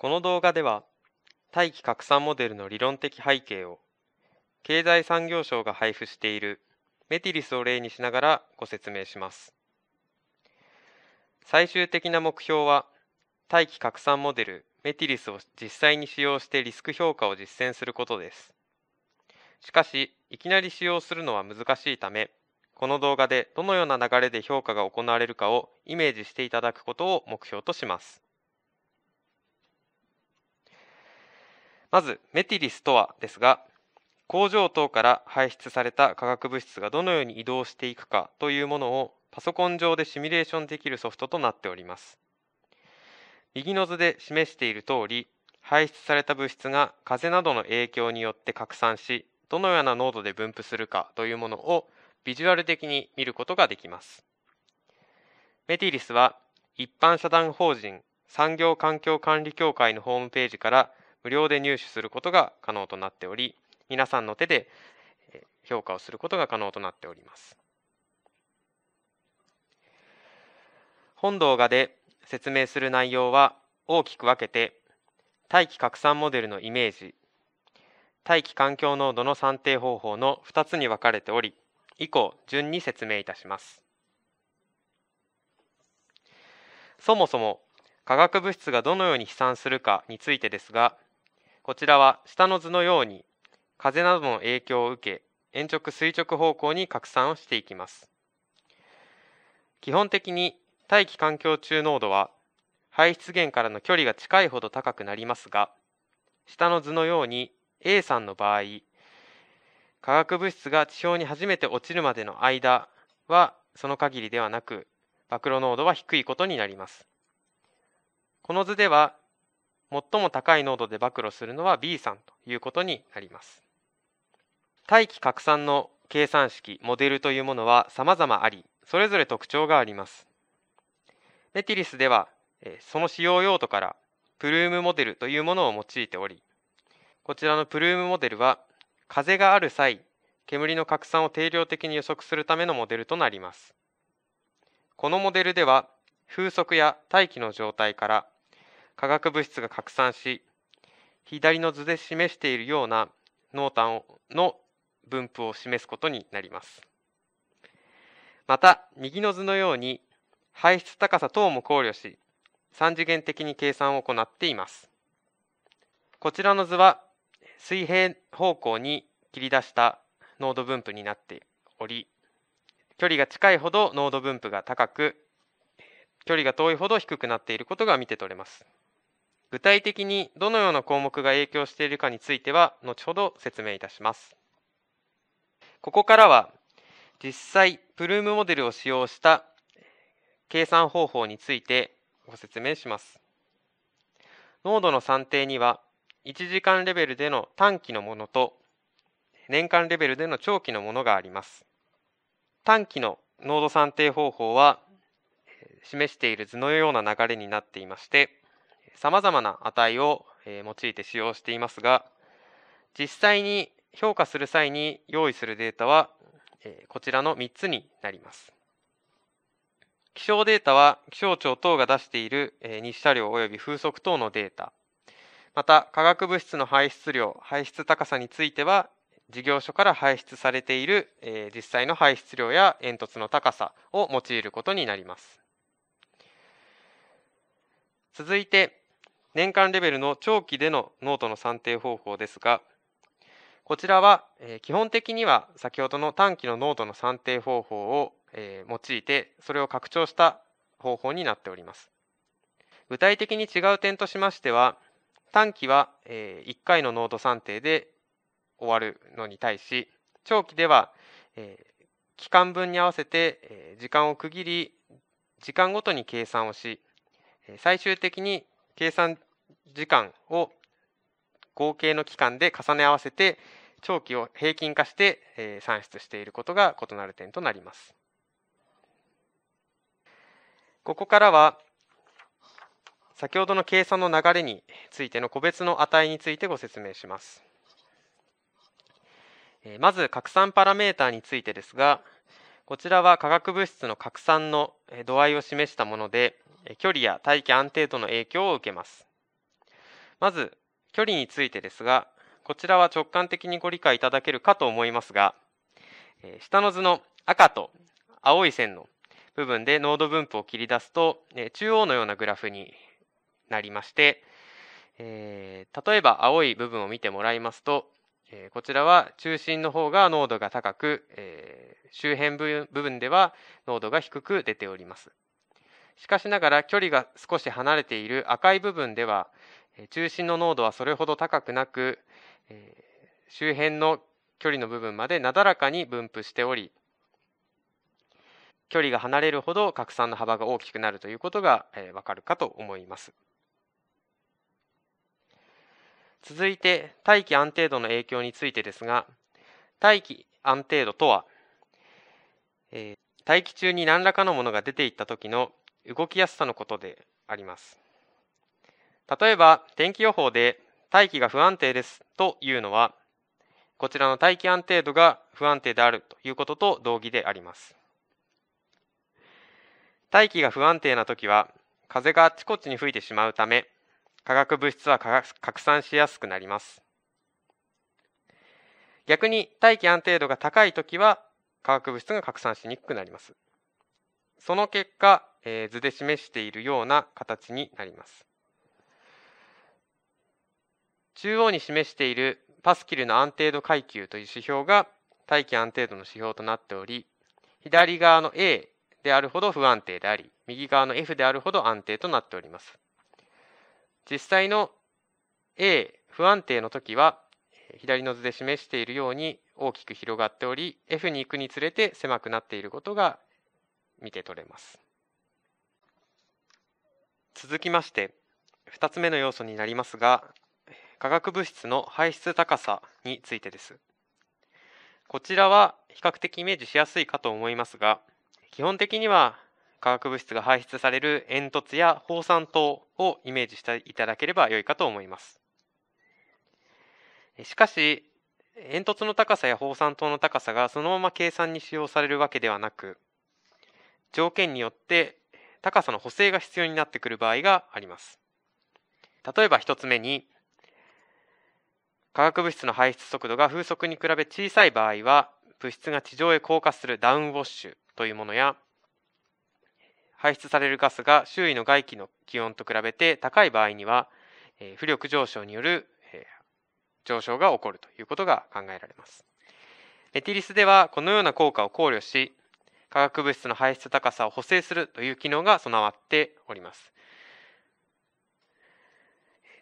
この動画では大気拡散モデルの理論的背景を経済産業省が配布しているメティリスを例にしながらご説明します最終的な目標は大気拡散モデルメティリスを実際に使用してリスク評価を実践することですしかしいきなり使用するのは難しいためこの動画でどのような流れで評価が行われるかをイメージしていただくことを目標としますまず、メティリスとはですが、工場等から排出された化学物質がどのように移動していくかというものをパソコン上でシミュレーションできるソフトとなっております。右の図で示している通り、排出された物質が風などの影響によって拡散し、どのような濃度で分布するかというものをビジュアル的に見ることができます。メティリスは一般社団法人産業環境管理協会のホームページから無料で入手することが可能となっており、皆さんの手で評価をすることが可能となっております。本動画で説明する内容は大きく分けて、大気拡散モデルのイメージ、大気環境濃度の算定方法の2つに分かれており、以降順に説明いたします。そもそも化学物質がどのように飛散するかについてですが、こちらは下の図のように風などの影響を受け延直垂直方向に拡散をしていきます基本的に大気環境中濃度は排出源からの距離が近いほど高くなりますが下の図のように A さんの場合化学物質が地表に初めて落ちるまでの間はその限りではなく暴露濃度は低いことになりますこの図では最も高い濃度で暴露するのは B さんということになります。大気拡散の計算式、モデルというものは様々あり、それぞれ特徴があります。メティリスでは、その使用用途からプルームモデルというものを用いており、こちらのプルームモデルは、風がある際、煙の拡散を定量的に予測するためのモデルとなります。このモデルでは、風速や大気の状態から化学物質が拡散し左の図で示しているような濃淡の分布を示すことになりますまた右の図のように排出高さ等も考慮し3次元的に計算を行っていますこちらの図は水平方向に切り出した濃度分布になっており距離が近いほど濃度分布が高く距離が遠いほど低くなっていることが見て取れます。具体的にどのような項目が影響しているかについては後ほど説明いたします。ここからは実際プルームモデルを使用した計算方法についてご説明します。濃度の算定には1時間レベルでの短期のものと年間レベルでの長期のものがあります。短期の濃度算定方法は示している図のような流れになっていましてさまざまな値を用いて使用していますが、実際に評価する際に用意するデータは、こちらの3つになります。気象データは気象庁等が出している日射量及び風速等のデータ、また化学物質の排出量、排出高さについては、事業所から排出されている実際の排出量や煙突の高さを用いることになります。続いて、年間レベルの長期でのノートの算定方法ですが、こちらは、基本的には先ほどの短期のノートの算定方法を、用いて、それを拡張した方法になっております。具体的に違う点としましては、短期は、1回のノート算定で終わるのに対し、長期では、期間分に合わせて、時間を区切り、時間ごとに計算をし、最終的に計算時間を合計の期間で重ね合わせて長期を平均化して算出していることが異なる点となります。ここからは先ほどの計算の流れについての個別の値についてご説明します。まず拡散パラメータについてですがこちらは化学物質の拡散の度合いを示したもので距離や大気安定度の影響を受けます。まず、距離についてですが、こちらは直感的にご理解いただけるかと思いますが、下の図の赤と青い線の部分で濃度分布を切り出すと、中央のようなグラフになりまして、え例えば青い部分を見てもらいますと、えこちらは中心の方が濃度が高く、え周辺部分では濃度が低く出ております。しかしながら距離が少し離れている赤い部分では中心の濃度はそれほど高くなく周辺の距離の部分までなだらかに分布しており距離が離れるほど拡散の幅が大きくなるということがわかるかと思います。続いて大気安定度の影響についてですが大気安定度とは、え大気中に何らかのものが出ていった時の動きやすさのことであります。例えば、天気予報で大気が不安定ですというのは、こちらの大気安定度が不安定であるということと同義であります。大気が不安定な時は、風があちこちに吹いてしまうため、化学物質は拡散しやすくなります。逆に大気安定度が高い時は、化学物質が拡散しにくくなります。その結果、えー、図で示しているような形になります。中央に示しているパスキルの安定度階級という指標が大気安定度の指標となっており、左側の A であるほど不安定であり、右側の F であるほど安定となっております。実際の A 不安定の時は、左の図で示しているように大きく広がっており、F に行くにつれて狭くなっていることが見て取れます。続きまして、2つ目の要素になりますが、化学物質の排出高さについてです。こちらは比較的イメージしやすいかと思いますが、基本的には化学物質が排出される煙突や放散灯をイメージしていただければ良いかと思います。しかし、煙突の高さや放散灯の高さがそのまま計算に使用されるわけではなく、条件によって高さの補正が必要になってくる場合があります。例えば1つ目に、化学物質の排出速度が風速に比べ小さい場合は、物質が地上へ降下するダウンウォッシュというものや、排出されるガスが周囲の外気の気温と比べて高い場合には、浮力上昇による上昇が起こるということが考えられます。メティリスではこのような効果を考慮し、化学物質の排出高さを補正するという機能が備わっております。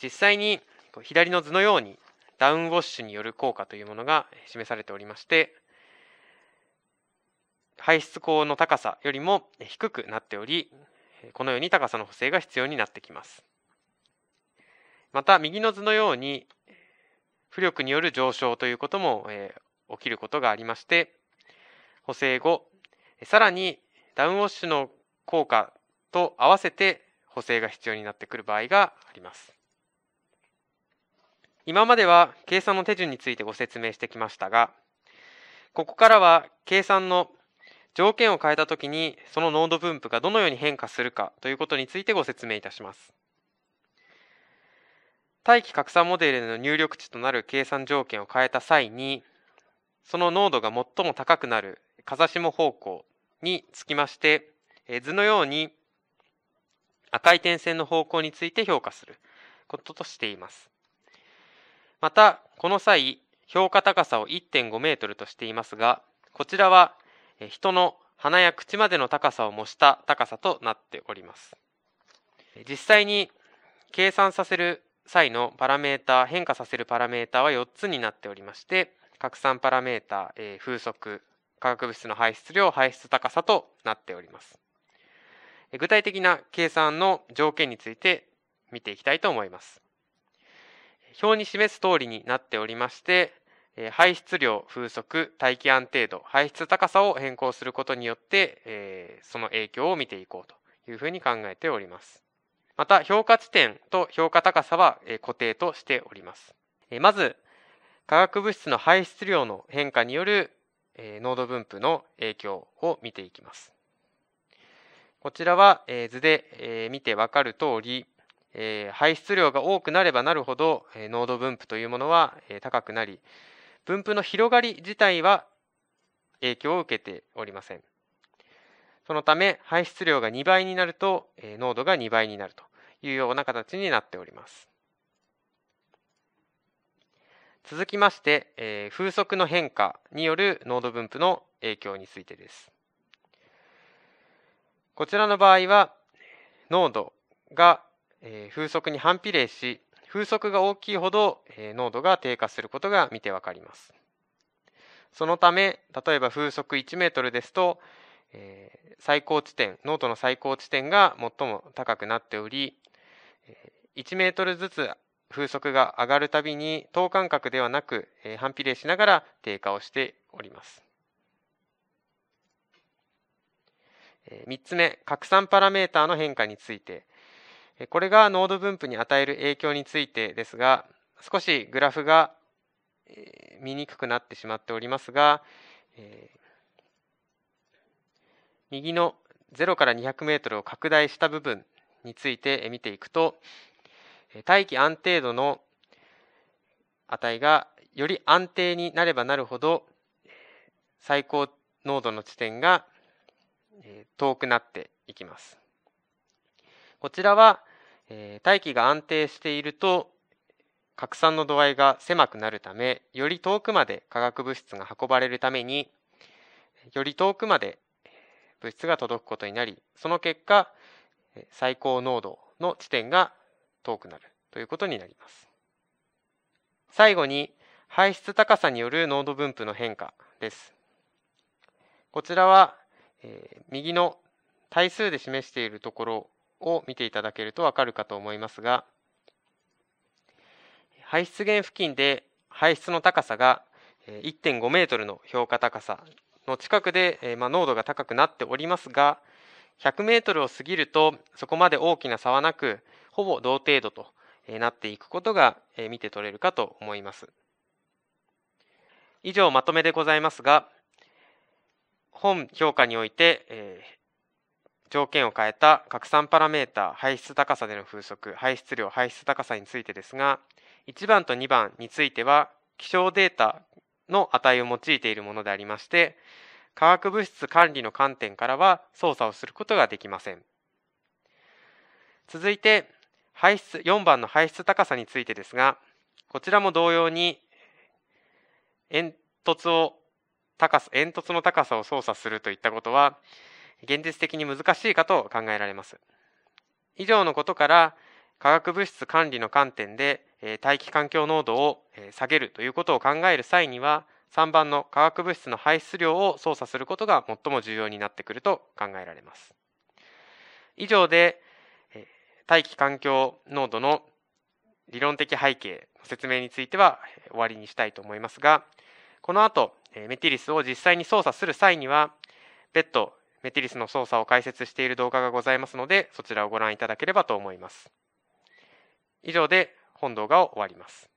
実際に左の図のようにダウンウォッシュによる効果というものが示されておりまして排出口の高さよりも低くなっておりこのように高さの補正が必要になってきますまた右の図のように浮力による上昇ということも、え起きることがありまして補正後さらにダウンウォッシュの効果と合わせて補正が必要になってくる場合があります。今までは計算の手順についてご説明してきましたが、ここからは計算の条件を変えたときにその濃度分布がどのように変化するかということについてご説明いたします。大気拡散モデルの入力値となる計算条件を変えた際に、その濃度が最も高くなる風下方向につきまして、え図のように赤い点線の方向について評価することとしています。また、この際、評価高さを1.5メートルとしていますが、こちらは人の鼻や口までの高さを模した高さとなっております。実際に計算させる際のパラメータ、変化させるパラメータは4つになっておりまして、拡散パラメータ、風速、化学物質の排出量、排出高さとなっております。具体的な計算の条件について見ていきたいと思います。表に示す通りになっておりまして、排出量、風速、大気安定度、排出高さを変更することによって、その影響を見ていこうというふうに考えております。また、評価地点と評価高さは固定としております。まず、化学物質の排出量の変化によるえー、濃度分布の影響を見ていきます。こちらは、えー、図で、えー、見てわかる通り、えー、排出量が多くなればなるほど、えー、濃度分布というものは、えー、高くなり、分布の広がり自体は影響を受けておりません。そのため、排出量が2倍になると、えー、濃度が2倍になるというような形になっております。続きまして、えー、風速の変化による濃度分布の影響についてです。こちらの場合は濃度が、えー、風速に反比例し風速が大きいほど、えー、濃度が低下することが見てわかります。そのため例えば風速1メートルですと、えー、最高地点濃度の最高地点が最も高くなっており1メートルずつ風速が上がるたびに等間隔ではなく、え反比例しながら低下をしております。え3つ目、拡散パラメータの変化について。これが濃度分布に与える影響についてですが、少しグラフが見にくくなってしまっておりますが、え右の0から200メートルを拡大した部分について見ていくと、大気安定度の値がより安定になればなるほど最高濃度の地点が遠くなっていきます。こちらは大気が安定していると拡散の度合いが狭くなるためより遠くまで化学物質が運ばれるためにより遠くまで物質が届くことになりその結果最高濃度の地点が遠くなるということになります。最後に、排出高さによる濃度分布の変化です。こちらは、えー、右の対数で示しているところを見ていただけるとわかるかと思いますが、排出源付近で排出の高さが1.5メートルの評価高さの近くで、まあ、濃度が高くなっておりますが、100メートルを過ぎるとそこまで大きな差はなく、ほぼ同程度となっていくことが見て取れるかと思います。以上まとめでございますが、本評価において、えー、条件を変えた拡散パラメータ排出高さでの風速、排出量、排出高さについてですが、1番と2番については、気象データの値を用いているものでありまして、化学物質管理の観点からは操作をすることができません。続いて、排出4番の排出高さについてですがこちらも同様に煙突を高さ煙突の高さを操作するといったことは現実的に難しいかと考えられます以上のことから化学物質管理の観点で大気環境濃度を下げるということを考える際には3番の化学物質の排出量を操作することが最も重要になってくると考えられます以上で大気環境濃度の理論的背景の説明については終わりにしたいと思いますが、この後、メティリスを実際に操作する際には、別途メティリスの操作を解説している動画がございますので、そちらをご覧いただければと思います。以上で本動画を終わります。